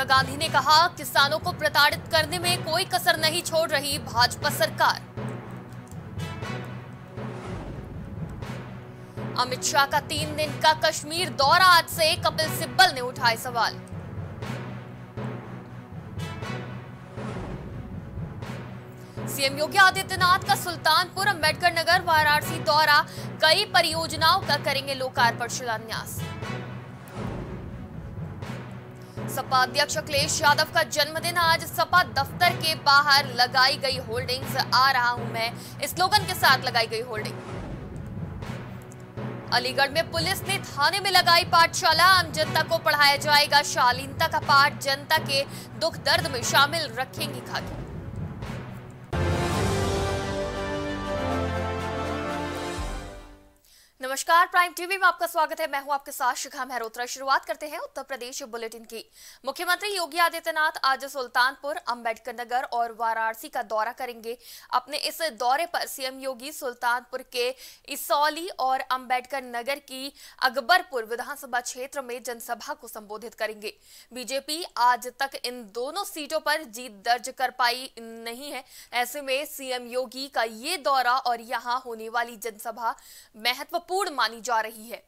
प्रियंका गांधी ने कहा किसानों को प्रताड़ित करने में कोई कसर नहीं छोड़ रही भाजपा सरकार अमित शाह का तीन दिन का कश्मीर दौरा आज से कपिल सिब्बल ने उठाए सवाल सीएम योगी आदित्यनाथ का सुल्तानपुर अम्बेडकर नगर वाराणसी दौरा कई परियोजनाओं का करेंगे लोकार्पण शिलान्यास सपा अध्यक्ष अखिलेश यादव का जन्मदिन आज सपा दफ्तर के बाहर लगाई गई होल्डिंग्स आ रहा हूं मैं स्लोगन के साथ लगाई गई होल्डिंग अलीगढ़ में पुलिस ने थाने में लगाई पाठशाला आम जनता को पढ़ाया जाएगा शालीनता का पाठ जनता के दुख दर्द में शामिल रखेंगी खाकी नमस्कार प्राइम टीवी में आपका स्वागत है मैं हूं आपके साथ शिखा मेहरोत्रा शुरुआत करते हैं उत्तर प्रदेश बुलेटिन की मुख्यमंत्री योगी आदित्यनाथ आज सुल्तानपुर अंबेडकर नगर और वाराणसी का दौरा करेंगे अपने इस दौरे पर सीएम योगी सुल्तानपुर के इसौली और अंबेडकर नगर की अकबरपुर विधानसभा क्षेत्र में जनसभा को संबोधित करेंगे बीजेपी आज तक इन दोनों सीटों पर जीत दर्ज कर पाई नहीं है ऐसे में सीएम योगी का ये दौरा और यहाँ होने वाली जनसभा महत्वपूर्ण महत्वपूर्ण मानी जा रही है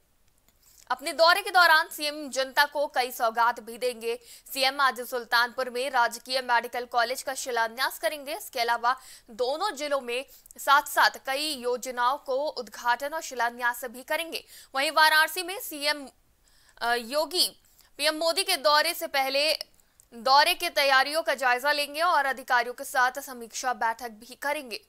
अपने दौरे के दौरान सीएम जनता को कई सौगात भी देंगे सीएम आज सुल्तानपुर में राजकीय मेडिकल कॉलेज का शिलान्यास करेंगे इसके अलावा दोनों जिलों में साथ साथ कई योजनाओं को उद्घाटन और शिलान्यास भी करेंगे वहीं वाराणसी में सीएम योगी पीएम मोदी के दौरे से पहले दौरे के तैयारियों का जायजा लेंगे और अधिकारियों के साथ समीक्षा बैठक भी करेंगे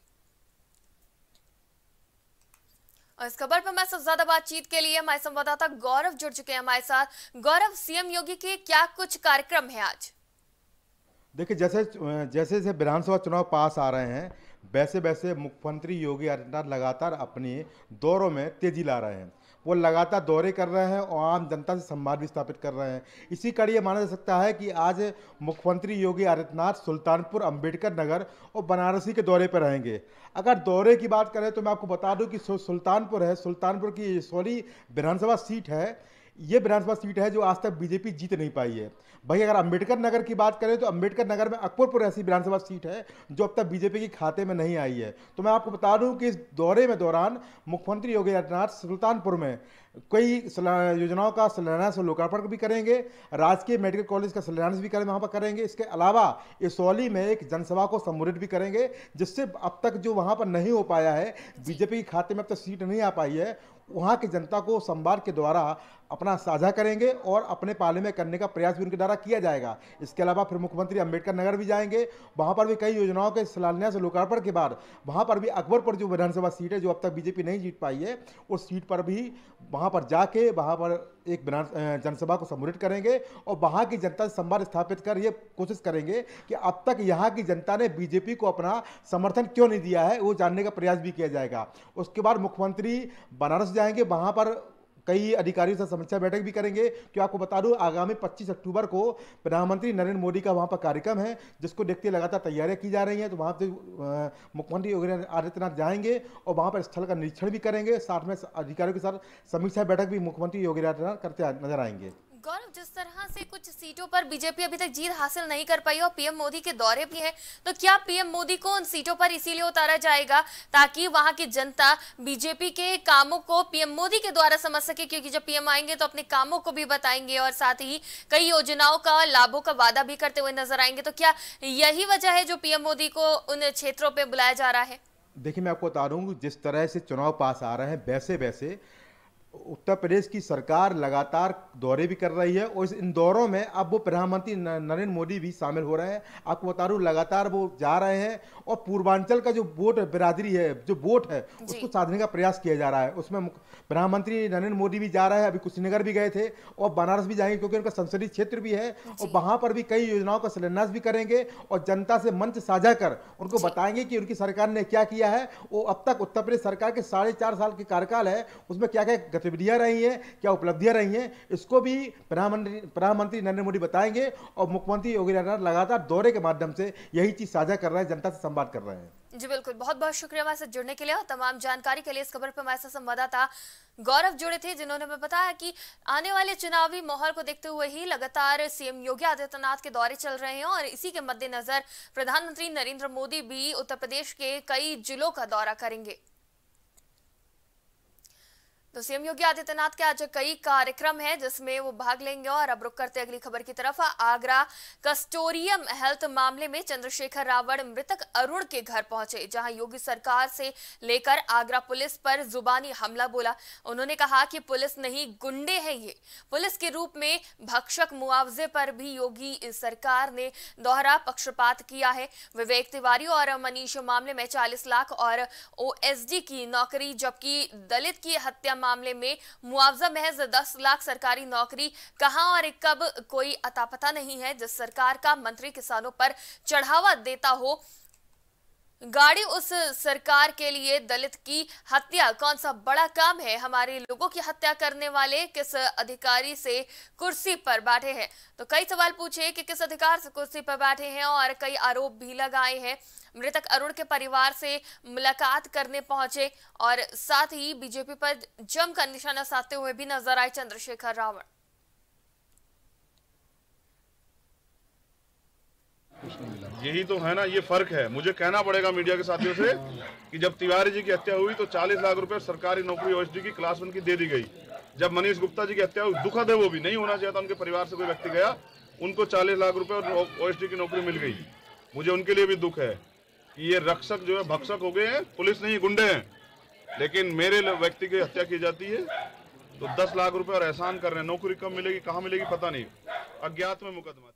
और इस खबर पर मैं सबसे ज्यादा बातचीत के लिए हमारे संवाददाता गौरव जुड़ चुके हैं हमारे साथ गौरव सीएम योगी के क्या कुछ कार्यक्रम है आज देखिए जैसे जैसे जैसे विधानसभा चुनाव पास आ रहे हैं वैसे वैसे मुख्यमंत्री योगी आदित्यनाथ लगातार अपने दौरों में तेजी ला रहे हैं वो लगातार दौरे कर रहे हैं और आम जनता से संवाद भी स्थापित कर रहे हैं इसी कड़ी ये माना जा सकता है कि आज मुख्यमंत्री योगी आदित्यनाथ सुल्तानपुर अंबेडकर नगर और बनारसी के दौरे पर रहेंगे अगर दौरे की बात करें तो मैं आपको बता दूं कि सुल्तानपुर है सुल्तानपुर की सॉरी विधानसभा सीट है ये विधानसभा सीट है जो आज तक बीजेपी जीत नहीं पाई है भाई अगर अम्बेडकर नगर की बात करें तो अम्बेडकर नगर में अकबरपुर ऐसी विधानसभा सीट है जो अब तक बीजेपी के खाते में नहीं आई है तो मैं आपको बता दूं कि इस दौरे में दौरान मुख्यमंत्री योगी आदित्यनाथ सुल्तानपुर में कई योजनाओं का शिलान्यास और लोकार्पण भी करेंगे राजकीय मेडिकल कॉलेज का शिलान्यास भी करें वहाँ पर करेंगे इसके अलावा इसौली में एक जनसभा को संबोधित भी करेंगे जिससे अब तक जो वहाँ पर नहीं हो पाया है बीजेपी के खाते में अब तक सीट नहीं आ पाई है वहाँ की जनता को संवाद के द्वारा अपना साझा करेंगे और अपने पाले में करने का प्रयास भी उनके द्वारा किया जाएगा इसके अलावा फिर मुख्यमंत्री अम्बेडकर नगर भी जाएंगे वहाँ पर भी कई योजनाओं के शिलान्यास लोकार्पण के बाद वहाँ पर भी अकबरपुर जो विधानसभा सीट है जो अब तक बीजेपी नहीं जीत पाई है उस सीट पर भी वहाँ पर जाके वहाँ पर एक विधान जनसभा को संबोधित करेंगे और वहाँ की जनता से संवाद स्थापित कर ये कोशिश करेंगे कि अब तक यहाँ की जनता ने बीजेपी को अपना समर्थन क्यों नहीं दिया है वो जानने का प्रयास भी किया जाएगा उसके बाद मुख्यमंत्री बनारस जाएंगे वहाँ पर कई अधिकारियों से समीक्षा बैठक भी करेंगे कि आपको बता दूं आगामी 25 अक्टूबर को प्रधानमंत्री नरेंद्र मोदी का वहाँ पर कार्यक्रम है जिसको देखते लगातार तैयारियां की जा रही हैं तो वहाँ पर मुख्यमंत्री योगी आदित्यनाथ जाएंगे और वहाँ पर स्थल का निरीक्षण भी करेंगे साथ में अधिकारियों के साथ समीक्षा बैठक भी मुख्यमंत्री योगी आदित्यनाथ करते नजर आएंगे गौरव जिस तरह से कुछ सीटों पर बीजेपी अभी तक जीत हासिल नहीं कर पाई और पीएम मोदी के दौरे भी हैं तो क्या पीएम मोदी को उन सीटों पर इसीलिए उतारा जाएगा ताकि वहां की जनता बीजेपी के कामों को पीएम मोदी के द्वारा समझ सके क्योंकि जब पीएम आएंगे तो अपने कामों को भी बताएंगे और साथ ही कई योजनाओं का लाभों का वादा भी करते हुए नजर आएंगे तो क्या यही वजह है जो पीएम मोदी को उन क्षेत्रों पर बुलाया जा रहा है देखिए मैं आपको बता रहा हूँ जिस तरह से चुनाव पास आ रहे हैं वैसे वैसे उत्तर प्रदेश की सरकार लगातार दौरे भी कर रही है और इन दौरों में अब वो प्रधानमंत्री नरेंद्र मोदी भी शामिल हो रहे हैं आपको बता दूँ लगातार वो जा रहे हैं और पूर्वांचल का जो वोट है बिरादरी है जो बोट है उसको साधने का प्रयास किया जा रहा है उसमें प्रधानमंत्री नरेंद्र मोदी भी जा रहे हैं अभी कुशीनगर भी गए थे और बनारस भी जाएंगे क्योंकि उनका संसदीय क्षेत्र भी है और वहाँ पर भी कई योजनाओं का शिलान्यास भी करेंगे और जनता से मंच साझा कर उनको बताएंगे कि उनकी सरकार ने क्या किया है वो अब तक उत्तर प्रदेश सरकार के साढ़े चार साल के कार्यकाल है उसमें क्या क्या गतिविधियाँ रही हैं क्या उपलब्धियाँ रही हैं इसको भी प्रधानमंत्री प्रधानमंत्री नरेंद्र मोदी बताएंगे और मुख्यमंत्री योगी आदित्यनाथ लगातार दौरे के माध्यम से यही चीज़ साझा कर रहे हैं जनता से हम बात कर रहे हैं जी बिल्कुल बहुत बहुत शुक्रिया हमारे साथ जुड़ने के लिए और तमाम जानकारी के लिए इस खबर पर हमारे साथ संवाददाता गौरव जुड़े थे जिन्होंने हमें बताया कि आने वाले चुनावी माहौल को देखते हुए ही लगातार सीएम योगी आदित्यनाथ के दौरे चल रहे हैं और इसी के मद्देनजर प्रधानमंत्री नरेंद्र मोदी भी उत्तर प्रदेश के कई जिलों का दौरा करेंगे तो सीएम योगी आदित्यनाथ के आज कई कार्यक्रम है जिसमें वो भाग लेंगे और अब रुक करते अगली खबर की तरफ आगरा कस्टोरियम हेल्थ मामले में चंद्रशेखर रावण मृतक अरुण के घर पहुंचे जहां योगी सरकार से लेकर आगरा पुलिस पर जुबानी हमला बोला उन्होंने कहा कि पुलिस नहीं गुंडे हैं ये पुलिस के रूप में भक्षक मुआवजे पर भी योगी सरकार ने दोहरा पक्षपात किया है विवेक तिवारी और मनीष मामले में चालीस लाख और ओ की नौकरी जबकि दलित की हत्या मामले में मुआवजा महज दस लाख सरकारी नौकरी कहां और कब कोई अतापता नहीं है जिस सरकार का मंत्री किसानों पर चढ़ावा देता हो गाड़ी उस सरकार के लिए दलित की हत्या कौन सा बड़ा काम है हमारे लोगों की हत्या करने वाले किस अधिकारी से कुर्सी पर बैठे हैं तो कई सवाल पूछे कि किस अधिकार से कुर्सी पर बैठे हैं और कई आरोप भी लगाए हैं मृतक अरुण के परिवार से मुलाकात करने पहुंचे और साथ ही बीजेपी पर जमकर निशाना साधते हुए भी नजर आए चंद्रशेखर रावण यही तो है ना ये फर्क है मुझे कहना पड़ेगा मीडिया के साथियों से कि जब तिवारी जी की हत्या हुई तो 40 लाख रुपए सरकारी नौकरी ओएसडी की क्लास वन की दे दी गई जब मनीष गुप्ता जी की हत्या हुई दुखद है वो भी नहीं होना चाहिए था उनके परिवार से कोई व्यक्ति गया उनको चालीस लाख रुपए और ओएसडी की नौकरी मिल गई मुझे उनके लिए भी दुख है कि ये रक्षक जो है भक्षक हो गए हैं पुलिस नहीं गुंडे हैं लेकिन मेरे व्यक्ति की हत्या की जाती है तो दस लाख रुपए और एहसान कर रहे हैं नौकरी कब मिलेगी कहाँ मिलेगी पता नहीं अज्ञात में मुकदमा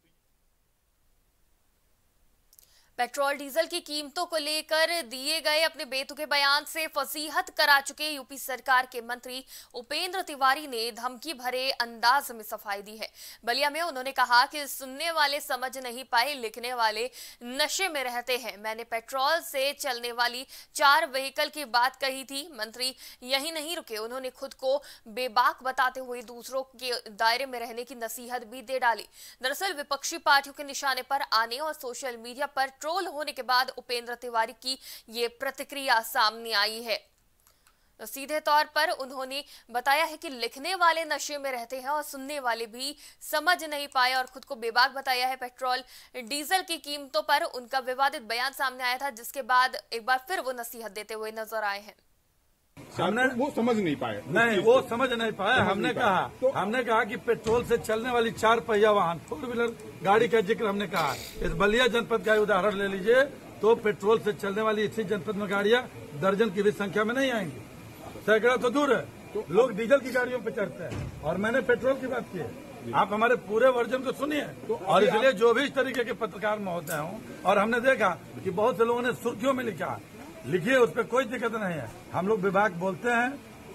पेट्रोल डीजल की कीमतों को लेकर दिए गए अपने बेतुके बयान से फसीहत करा चुके यूपी सरकार के मंत्री उपेंद्र तिवारी ने धमकी भरे अंदाज में सफाई दी है बलिया में उन्होंने कहा कि सुनने वाले समझ नहीं पाए लिखने वाले नशे में रहते हैं मैंने पेट्रोल से चलने वाली चार व्हीकल की बात कही थी मंत्री यही नहीं रुके उन्होंने खुद को बेबाक बताते हुए दूसरों के दायरे में रहने की नसीहत भी दे डाली दरअसल विपक्षी पार्टियों के निशाने पर आने और सोशल मीडिया पर ट्रोल होने के बाद उपेंद्र तिवारी की ये प्रतिक्रिया सामने आई है तो सीधे तौर पर उन्होंने बताया है कि लिखने वाले नशे में रहते हैं और सुनने वाले भी समझ नहीं पाए और खुद को बेबाक बताया है पेट्रोल डीजल की कीमतों पर उनका विवादित बयान सामने आया था जिसके बाद एक बार फिर वो नसीहत देते हुए नजर आए हैं हमने वो समझ नहीं पाए नहीं वो समझ नहीं पाए हमने कहा तो- हमने कहा कि पेट्रोल से चलने वाली चार पहिया वाहन फोर व्हीलर गाड़ी का जिक्र हमने कहा इस बलिया जनपद का उदाहरण ले लीजिए तो पेट्रोल से चलने वाली इसी जनपद में गाड़ियां दर्जन की भी संख्या में नहीं आएंगी सैकड़ा तो दूर है तो लोग डीजल की गाड़ियों पर चढ़ते हैं और मैंने पेट्रोल की बात की है आप हमारे पूरे वर्जन को सुनिए तो और इसलिए जो भी इस तरीके के पत्रकार महोदय हूँ और हमने देखा कि बहुत से लोगों ने सुर्खियों में लिखा लिखिए उस पर कोई दिक्कत नहीं है हम लोग विभाग बोलते हैं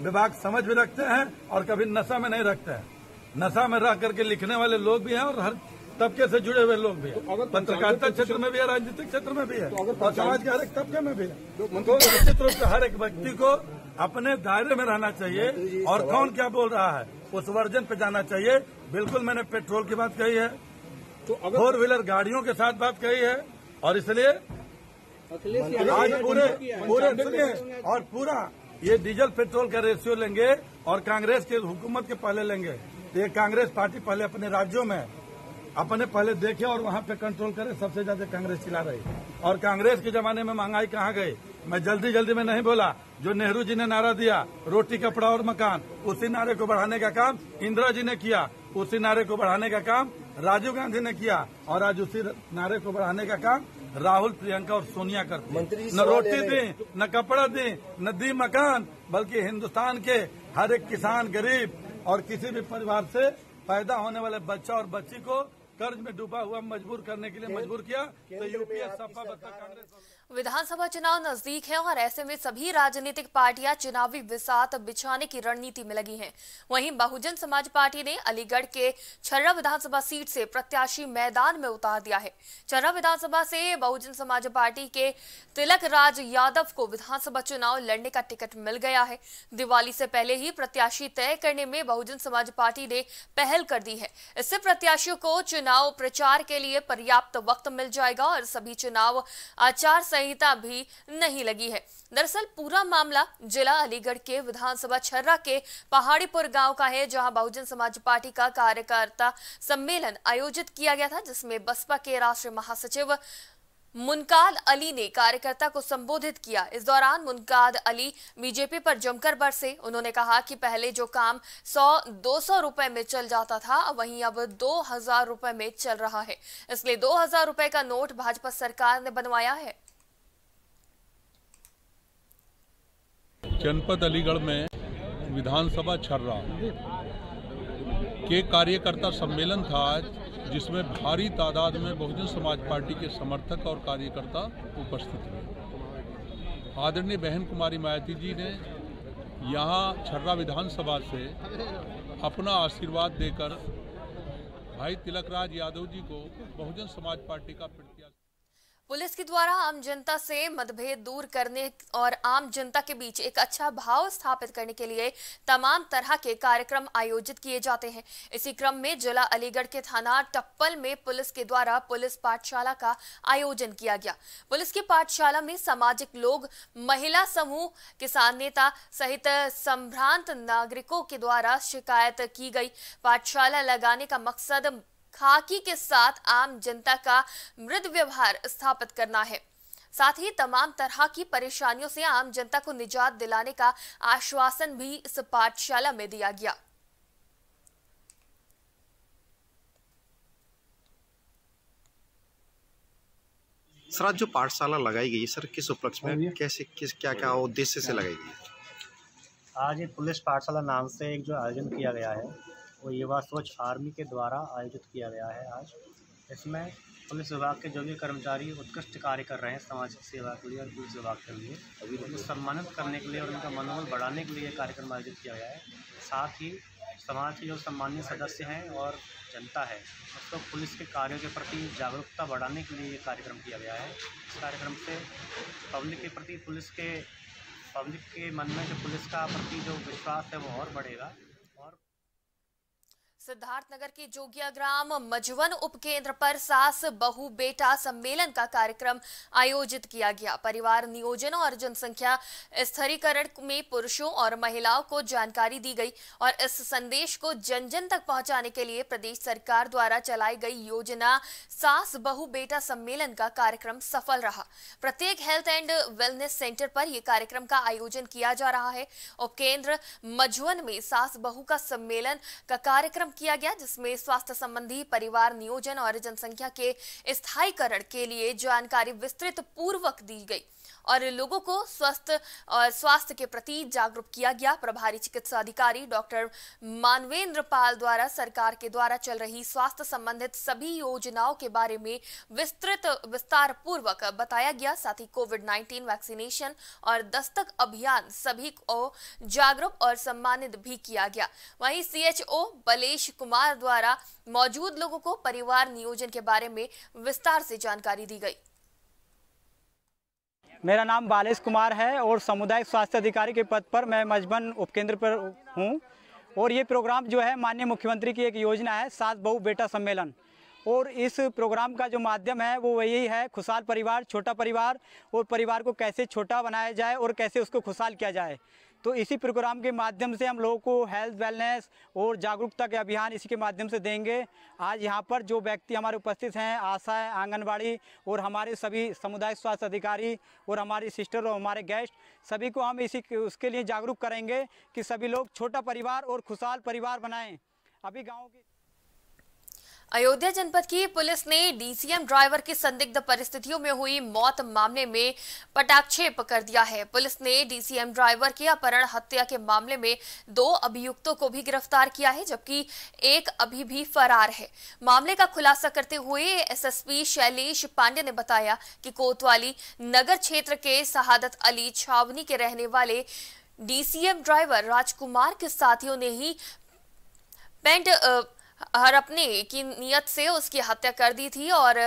विभाग समझ भी रखते हैं और कभी नशा में नहीं रखते हैं नशा में रह करके लिखने वाले लोग भी हैं और हर तबके से जुड़े हुए लोग भी हैं तो पत्रकारिता क्षेत्र में भी है राजनीतिक क्षेत्र में भी है तो और समाज के हर एक तबके में भी है तो निश्चित रूप से हर एक व्यक्ति को अपने दायरे में रहना चाहिए और कौन क्या बोल रहा है उस वर्जन पे जाना चाहिए बिल्कुल मैंने पेट्रोल की बात कही है तो फोर व्हीलर गाड़ियों के साथ बात कही है और इसलिए आज पूरे पूरे सुनिए और पूरा ये डीजल पेट्रोल का रेशियो लेंगे और कांग्रेस के हुकूमत के पहले लेंगे तो ये कांग्रेस पार्टी पहले अपने राज्यों में अपने पहले देखे और वहाँ पे कंट्रोल करे सबसे ज्यादा कांग्रेस चला रही और कांग्रेस के जमाने में महंगाई कहाँ गई मैं जल्दी जल्दी में नहीं बोला जो नेहरू जी ने नारा दिया रोटी कपड़ा और मकान उसी नारे को बढ़ाने का काम इंदिरा जी ने किया उसी नारे को बढ़ाने का काम राजीव गांधी ने किया और आज उसी नारे को बढ़ाने का काम राहुल प्रियंका और सोनिया करते हैं न रोटी दें न कपड़ा दें न दी मकान बल्कि हिंदुस्तान के हर एक किसान गरीब और किसी भी परिवार से पैदा होने वाले बच्चा और बच्ची को कर्ज में डूबा हुआ मजबूर करने के लिए मजबूर किया तो यूपीए सपा बता कांग्रेस विधानसभा चुनाव नजदीक है और ऐसे में सभी राजनीतिक पार्टियां चुनावी विसात बिछाने की रणनीति में लगी हैं। वहीं बहुजन समाज पार्टी ने अलीगढ़ के छर्रा विधानसभा सीट से प्रत्याशी मैदान में उतार दिया है छर्रा विधानसभा से बहुजन समाज पार्टी के तिलक राज यादव को विधानसभा चुनाव लड़ने का टिकट मिल गया है दिवाली से पहले ही प्रत्याशी तय करने में बहुजन समाज पार्टी ने पहल कर दी है इससे प्रत्याशियों को चुनाव प्रचार के लिए पर्याप्त वक्त मिल जाएगा और सभी चुनाव आचार संहिता संहिता भी नहीं लगी है दरअसल पूरा मामला जिला अलीगढ़ के विधानसभा छर्रा के पहाड़ीपुर गांव का है जहां बहुजन समाज पार्टी का कार्यकर्ता सम्मेलन आयोजित किया गया था जिसमें बसपा के राष्ट्रीय महासचिव मुनकाद अली ने कार्यकर्ता को संबोधित किया इस दौरान मुनकाद अली बीजेपी पर जमकर बरसे उन्होंने कहा कि पहले जो काम 100-200 रुपए में चल जाता था वहीं अब 2000 रुपए में चल रहा है इसलिए 2000 रुपए का नोट भाजपा सरकार ने बनवाया है जनपद अलीगढ़ में विधानसभा छर्रा के कार्यकर्ता सम्मेलन था आज जिसमें भारी तादाद में बहुजन समाज पार्टी के समर्थक और कार्यकर्ता उपस्थित हुए आदरणीय बहन कुमारी मायती जी ने यहाँ छर्रा विधानसभा से अपना आशीर्वाद देकर भाई तिलकराज यादव जी को बहुजन समाज पार्टी का पुलिस के द्वारा आम जनता से मतभेद दूर करने और आम जनता के बीच एक अच्छा भाव स्थापित करने के लिए तमाम तरह के कार्यक्रम आयोजित किए जाते हैं इसी क्रम में जिला अलीगढ़ के थाना टप्पल में पुलिस के द्वारा पुलिस पाठशाला का आयोजन किया गया पुलिस की पाठशाला में सामाजिक लोग महिला समूह किसान नेता सहित संभ्रांत नागरिकों के द्वारा शिकायत की गई पाठशाला लगाने का मकसद खाकी के साथ आम जनता का मृद व्यवहार स्थापित करना है साथ ही तमाम तरह की परेशानियों से आम जनता को निजात दिलाने का आश्वासन भी इस पाठशाला में दिया गया सर जो पाठशाला लगाई गई सर किस उपलक्ष्य में कैसे किस क्या क्या उद्देश्य से लगाई गई आज एक पुलिस पाठशाला नाम से एक जो आयोजन किया गया है और ये बात स्वच्छ आर्मी के द्वारा आयोजित किया गया है आज इसमें पुलिस विभाग के जो भी कर्मचारी उत्कृष्ट कार्य कर रहे हैं सामाजिक सेवा के लिए और पुलिस विभाग के लिए उनको सम्मानित करने के लिए और उनका मनोबल बढ़ाने के लिए कार्यक्रम आयोजित किया गया है साथ ही समाज के जो सम्मानित सदस्य हैं और जनता है उसको तो पुलिस के कार्यों के प्रति जागरूकता बढ़ाने के लिए ये कार्यक्रम किया गया है इस कार्यक्रम से पब्लिक के प्रति पुलिस के पब्लिक के मन में जो पुलिस का प्रति जो विश्वास है वो और बढ़ेगा सिद्धार्थनगर के जोगिया ग्राम मजवन उपकेंद्र पर सास बहु बेटा सम्मेलन का कार्यक्रम आयोजित किया गया परिवार नियोजन और जनसंख्या स्थिरीकरण में पुरुषों और महिलाओं को जानकारी दी गई और इस संदेश को जन जन तक पहुंचाने के लिए प्रदेश सरकार द्वारा चलाई गई योजना सास बहु बेटा सम्मेलन का कार्यक्रम सफल रहा प्रत्येक हेल्थ एंड वेलनेस सेंटर पर यह कार्यक्रम का आयोजन किया जा रहा है केंद्र मझुवन में सास बहु का सम्मेलन का कार्यक्रम प्रारंभ किया गया जिसमें स्वास्थ्य संबंधी परिवार नियोजन और जनसंख्या के स्थायीकरण के लिए जानकारी विस्तृत पूर्वक दी गई और लोगों को स्वस्थ और स्वास्थ्य के प्रति जागरूक किया गया प्रभारी चिकित्सा अधिकारी डॉक्टर मानवेंद्र पाल द्वारा सरकार के द्वारा चल रही स्वास्थ्य संबंधित सभी योजनाओं के बारे में विस्तृत विस्तार पूर्वक बताया गया साथ ही कोविड 19 वैक्सीनेशन और दस्तक अभियान सभी को जागरूक और सम्मानित भी किया गया वहीं सी बलेश कुमार द्वारा मौजूद लोगों को परिवार नियोजन के बारे में विस्तार से जानकारी दी गई मेरा नाम बालेश कुमार है और सामुदायिक स्वास्थ्य अधिकारी के पद पर मैं मजबन उपकेंद्र पर हूँ और ये प्रोग्राम जो है माननीय मुख्यमंत्री की एक योजना है सास बहु बेटा सम्मेलन और इस प्रोग्राम का जो माध्यम है वो वही है खुशहाल परिवार छोटा परिवार और परिवार को कैसे छोटा बनाया जाए और कैसे उसको खुशहाल किया जाए तो इसी प्रोग्राम के माध्यम से हम लोगों को हेल्थ वेलनेस और जागरूकता के अभियान इसी के माध्यम से देंगे आज यहाँ पर जो व्यक्ति हमारे उपस्थित हैं आशा है आंगनबाड़ी और हमारे सभी समुदाय स्वास्थ्य अधिकारी और हमारी सिस्टर और हमारे गेस्ट सभी को हम इसी उसके लिए जागरूक करेंगे कि सभी लोग छोटा परिवार और खुशहाल परिवार बनाएँ अभी गाँव की अयोध्या जनपद की पुलिस ने डीसीएम ड्राइवर की संदिग्ध परिस्थितियों में हुई मौत मामले में पटाक्षेप कर दिया है पुलिस ने डीसीएम ड्राइवर की अपहरण हत्या के मामले में दो अभियुक्तों को भी गिरफ्तार किया है जबकि एक अभी भी फरार है मामले का खुलासा करते हुए एसएसपी शैलेश पांडे ने बताया कि कोतवाली नगर क्षेत्र के शहादत अली छावनी के रहने वाले डीसीएम ड्राइवर राजकुमार के साथियों ने ही पेंट आ, हर अपने की नीयत से उसकी हत्या कर दी थी और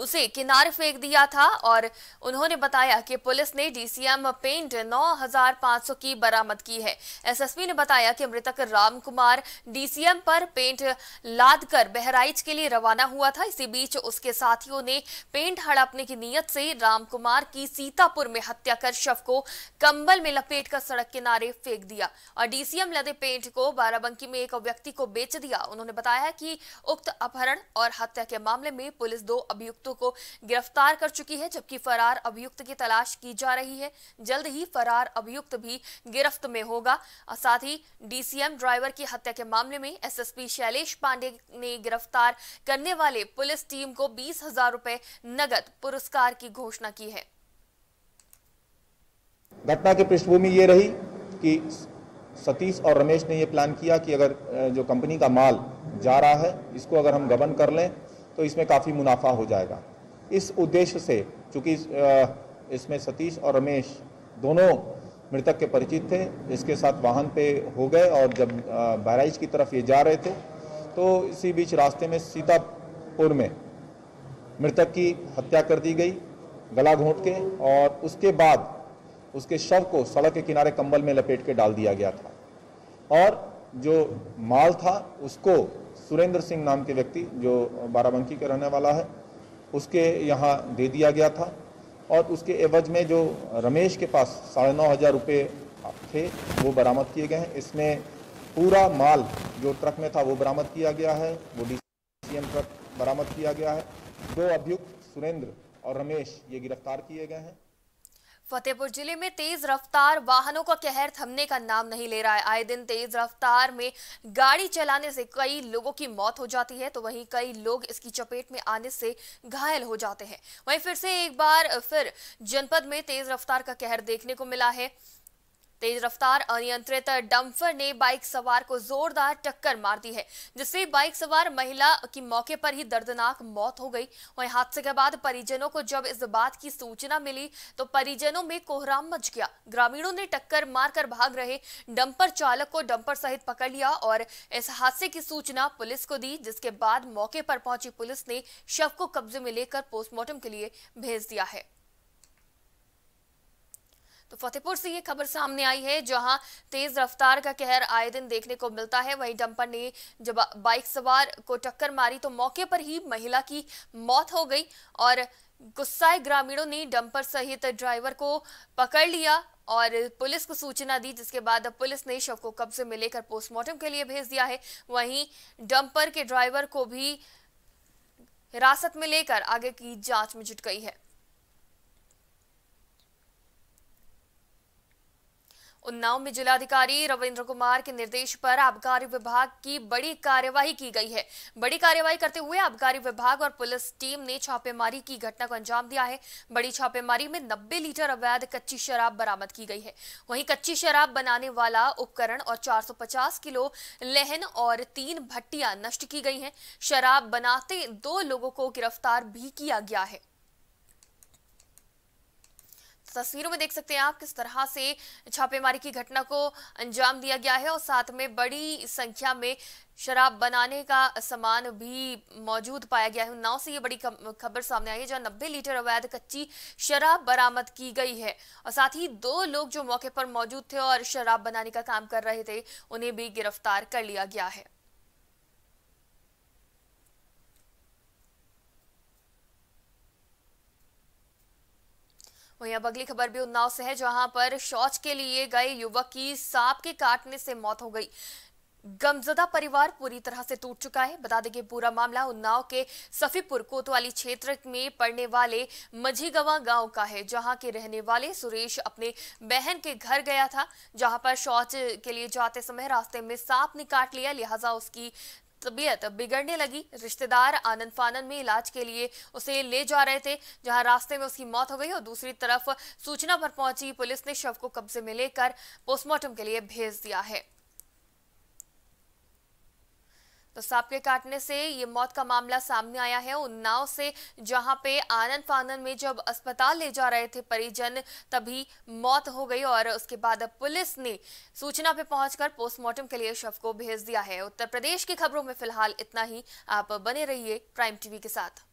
उसे किनारे फेंक दिया था और उन्होंने बताया कि पुलिस ने डीसीएम पेंट 9500 की बरामद की है एसएसपी ने बताया कि मृतक राम कुमार डीसीएम पर पेंट लाद कर बहराइच के लिए रवाना हुआ था इसी बीच उसके साथियों ने पेंट हड़पने की नीयत से राम कुमार की सीतापुर में हत्या कर शव को कंबल में लपेट कर सड़क किनारे फेंक दिया और डीसीएम लदे पेंट को बाराबंकी में एक व्यक्ति को बेच दिया उन्होंने बताया कि उक्त अपहरण और हत्या के मामले में पुलिस दो अभियुक्त अभियुक्तों को गिरफ्तार कर चुकी है जबकि फरार अभियुक्त की तलाश की जा रही है जल्द ही फरार अभियुक्त भी गिरफ्त में होगा साथ ही डीसीएम ड्राइवर की हत्या के मामले में एसएसपी शैलेश पांडे ने गिरफ्तार करने वाले पुलिस टीम को बीस हजार रुपए नगद पुरस्कार की घोषणा की है घटना की पृष्ठभूमि ये रही कि सतीश और रमेश ने ये प्लान किया कि अगर जो कंपनी का माल जा रहा है इसको अगर हम गबन कर लें तो इसमें काफ़ी मुनाफा हो जाएगा इस उद्देश्य से चूँकि इसमें सतीश और रमेश दोनों मृतक के परिचित थे इसके साथ वाहन पे हो गए और जब बहराइच की तरफ ये जा रहे थे तो इसी बीच रास्ते में सीतापुर में मृतक की हत्या कर दी गई गला घोंट के और उसके बाद उसके शव को सड़क के किनारे कंबल में लपेट के डाल दिया गया था और जो माल था उसको सुरेंद्र सिंह नाम के व्यक्ति जो बाराबंकी का रहने वाला है उसके यहाँ दे दिया गया था और उसके एवज में जो रमेश के पास साढ़े नौ हज़ार रुपये थे वो बरामद किए गए हैं इसमें पूरा माल जो ट्रक में था वो बरामद किया गया है वो डी ट्रक बरामद किया गया है दो अभियुक्त सुरेंद्र और रमेश ये गिरफ्तार किए गए हैं फतेहपुर जिले में तेज रफ्तार वाहनों का कहर थमने का नाम नहीं ले रहा है आए दिन तेज रफ्तार में गाड़ी चलाने से कई लोगों की मौत हो जाती है तो वहीं कई लोग इसकी चपेट में आने से घायल हो जाते हैं वहीं फिर से एक बार फिर जनपद में तेज रफ्तार का कहर देखने को मिला है तेज रफ्तार अनियंत्रित डंपर ने बाइक सवार को जोरदार टक्कर मार दी है जिससे बाइक सवार महिला की मौके पर ही दर्दनाक मौत हो गई वहीं हादसे के बाद परिजनों को जब इस बात की सूचना मिली तो परिजनों में कोहराम मच गया ग्रामीणों ने टक्कर मारकर भाग रहे डंपर चालक को डंपर सहित पकड़ लिया और इस हादसे की सूचना पुलिस को दी जिसके बाद मौके पर पहुंची पुलिस ने शव को कब्जे में लेकर पोस्टमार्टम के लिए भेज दिया है तो फतेहपुर से ये खबर सामने आई है जहां तेज रफ्तार का कहर आए दिन देखने को मिलता है वहीं डंपर ने जब बाइक सवार को टक्कर मारी तो मौके पर ही महिला की मौत हो गई और गुस्साए ग्रामीणों ने डंपर सहित ड्राइवर को पकड़ लिया और पुलिस को सूचना दी जिसके बाद पुलिस ने शव को कब्जे में लेकर पोस्टमार्टम के लिए भेज दिया है वहीं डंपर के ड्राइवर को भी हिरासत में लेकर आगे की जांच में जुट गई है उन्नाव में जिलाधिकारी रविंद्र कुमार के निर्देश पर आबकारी विभाग की बड़ी कार्यवाही की गई है बड़ी कार्यवाही करते हुए आबकारी विभाग और पुलिस टीम ने छापेमारी की घटना को अंजाम दिया है बड़ी छापेमारी में नब्बे लीटर अवैध कच्ची शराब बरामद की गई है वहीं कच्ची शराब बनाने वाला उपकरण और चार किलो लहन और तीन भट्टियां नष्ट की गई है शराब बनाते दो लोगों को गिरफ्तार भी किया गया है तस्वीरों में देख सकते हैं आप किस तरह से छापेमारी की घटना को अंजाम दिया गया है और साथ में बड़ी संख्या में शराब बनाने का सामान भी मौजूद पाया गया है उन्नाव से ये बड़ी खबर सामने आई है जहां नब्बे लीटर अवैध कच्ची शराब बरामद की गई है और साथ ही दो लोग जो मौके पर मौजूद थे और शराब बनाने का काम कर रहे थे उन्हें भी गिरफ्तार कर लिया गया है वहीं अब अगली खबर भी उन्नाव से है जहां पर शौच के लिए गए युवक की सांप के काटने से मौत हो गई गमजदा परिवार पूरी तरह से टूट चुका है बता दें कि पूरा मामला उन्नाव के सफीपुर कोतवाली क्षेत्र में पड़ने वाले मझीगवा गांव का है जहां के रहने वाले सुरेश अपने बहन के घर गया था जहां पर शौच के लिए जाते समय रास्ते में सांप ने काट लिया लिहाजा उसकी तबीयत बिगड़ने लगी रिश्तेदार आनंद फानन में इलाज के लिए उसे ले जा रहे थे जहां रास्ते में उसकी मौत हो गई और दूसरी तरफ सूचना पर पहुंची पुलिस ने शव को कब्जे में लेकर पोस्टमार्टम के लिए भेज दिया है तो सांप के काटने से ये मौत का मामला सामने आया है उन्नाव से जहां पे आनंद फानंद में जब अस्पताल ले जा रहे थे परिजन तभी मौत हो गई और उसके बाद पुलिस ने सूचना पे पहुंचकर पोस्टमार्टम के लिए शव को भेज दिया है उत्तर प्रदेश की खबरों में फिलहाल इतना ही आप बने रहिए प्राइम टीवी के साथ